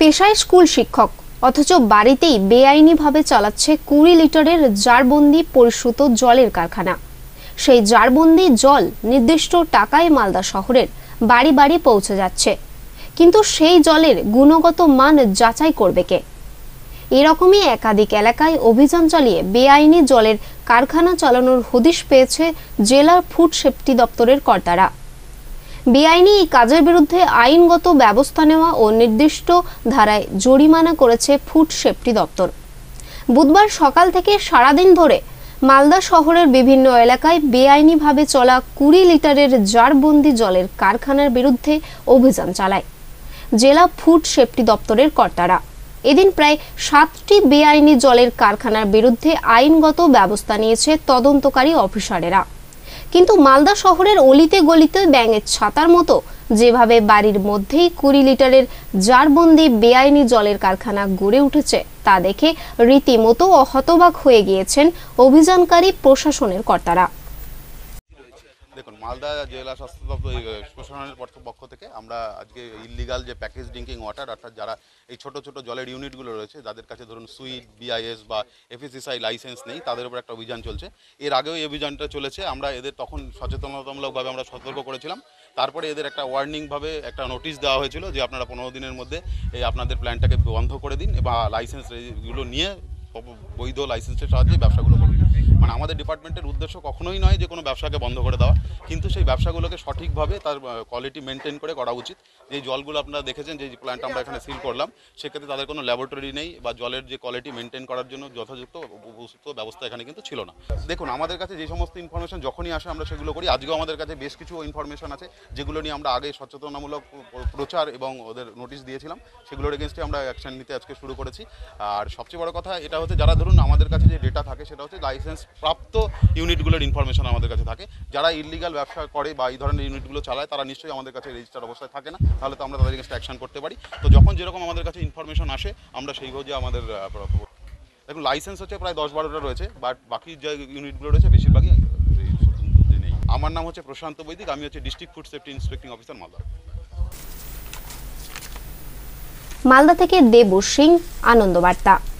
পেশায় স্কুল শিক্ষক অথচ বাড়িতেই বেআইনিভাবে চালাচ্ছে কুড়ি লিটারের জারবন্দি পরিশ্রুত জলের কারখানা সেই জারবন্দি জল নির্দিষ্ট টাকায় মালদা শহরের বাড়ি বাড়ি পৌঁছে যাচ্ছে কিন্তু সেই জলের গুণগত মান যাচাই করবে কে এরকমই একাধিক এলাকায় অভিযান চালিয়ে বেআইনি জলের কারখানা চালানোর হদিশ পেয়েছে জেলার ফুড সেফটি দপ্তরের কর্তারা বেআইনি এই কাজের বিরুদ্ধে আইনগত ব্যবস্থা নেওয়া ও নির্দিষ্ট ধারায় জরিমানা করেছে ফুড সেফটি দপ্তর বুধবার সকাল থেকে সারাদিন ধরে মালদা শহরের বিভিন্ন এলাকায় বেআইনিভাবে চলা কুড়ি লিটারের জারবন্দি জলের কারখানার বিরুদ্ধে অভিযান চালায় জেলা ফুড সেফটি দপ্তরের কর্তারা এদিন প্রায় সাতটি বেআইনি জলের কারখানার বিরুদ্ধে আইনগত ব্যবস্থা নিয়েছে তদন্তকারী অফিসারেরা কিন্তু মালদা শহরের অলিতে গলিতে ব্যাঙের ছাতার মতো যেভাবে বাড়ির মধ্যেই কুড়ি লিটারের জারবন্দি বেআইনি জলের কারখানা গড়ে উঠেছে তা দেখে রীতিমতো অহতবাক হয়ে গিয়েছেন অভিযানকারী প্রশাসনের কর্তারা দেখুন মালদা জেলা স্বাস্থ্য দপ্তর প্রশাসনের পক্ষ থেকে আমরা আজকে ইলিগাল যে প্যাকেজ ড্রিঙ্কিং ওয়াটার অর্থাৎ যারা এই ছোট ছোট জলের ইউনিটগুলো রয়েছে যাদের কাছে ধরুন সুইট বিআইএস বা এফএসিসআই লাইসেন্স নেই তাদের উপর একটা অভিযান চলছে এর আগেও এই অভিযানটা চলেছে আমরা এদের তখন সচেতনতামূলকভাবে আমরা সতর্ক করেছিলাম তারপরে এদের একটা ওয়ার্নিংভাবে একটা নোটিশ দেওয়া হয়েছিল যে আপনারা পনেরো দিনের মধ্যে এই আপনাদের প্ল্যানটাকে বন্ধ করে দিন বা লাইসেন্সগুলো নিয়ে বৈধ লাইসেন্সের সাহায্যে ব্যবসাগুলো করবে মানে আমাদের ডিপার্টমেন্টের উদ্দেশ্য কখনোই নয় যে কোনো ব্যবসাকে বন্ধ করে দেওয়া কিন্তু সেই ব্যবসাগুলোকে সঠিকভাবে তার কোয়ালিটি মেনটেন করে করা উচিত যে জলগুলো আপনারা দেখেছেন যে প্ল্যান্ট আমরা এখানে সিল করলাম সেক্ষেত্রে তাদের কোনো ল্যাবরেটরি নেই বা জলের যে কোয়ালিটি মেনটেন করার জন্য যথাযথ উপযুক্ত ব্যবস্থা এখানে কিন্তু ছিল না দেখুন আমাদের কাছে যে সমস্ত ইনফরমেশন যখনই আসে আমরা সেগুলো করি আজকেও আমাদের কাছে বেশ কিছু ইনফরমেশন আছে যেগুলো নিয়ে আমরা আগে সচেতনামূলক প্রচার এবং ওদের নোটিশ দিয়েছিলাম সেগুলোর এগেনস্টে আমরা অ্যাকশন নিতে আজকে শুরু করেছি আর সবচেয়ে বড় কথা এটা হচ্ছে যারা ধরুন আমাদের কাছে যে ডেটা থাকে সেটা হচ্ছে লাইসেন্স প্রাপ্ত ইউনিটগুলোর ইনফরমেশন আমাদের কাছে থাকে যারা ইলিগাল ব্যবসা করে বা এই ধরনের ইউনিটগুলো চালায় তারা নিশ্চয়ই আমাদের কাছে রেজিস্টার অবস্থায় থাকে না তাহলে তো আমরা তাদেরকে অ্যাকশন করতে পারি তো যখন যেরকম আমাদের কাছে ইনফরমেশন আসে আমরা সেইভাবে আমাদের দেখুন লাইসেন্স হচ্ছে প্রায় দশ বারোটা রয়েছে বাট বাকি যে ইউনিটগুলো রয়েছে বেশিরভাগই নেই আমার নাম হচ্ছে প্রশান্ত বৈদিক আমি হচ্ছে district food safety inspecting officer Malda Malda থেকে দেবু সিং আনন্দবার্তা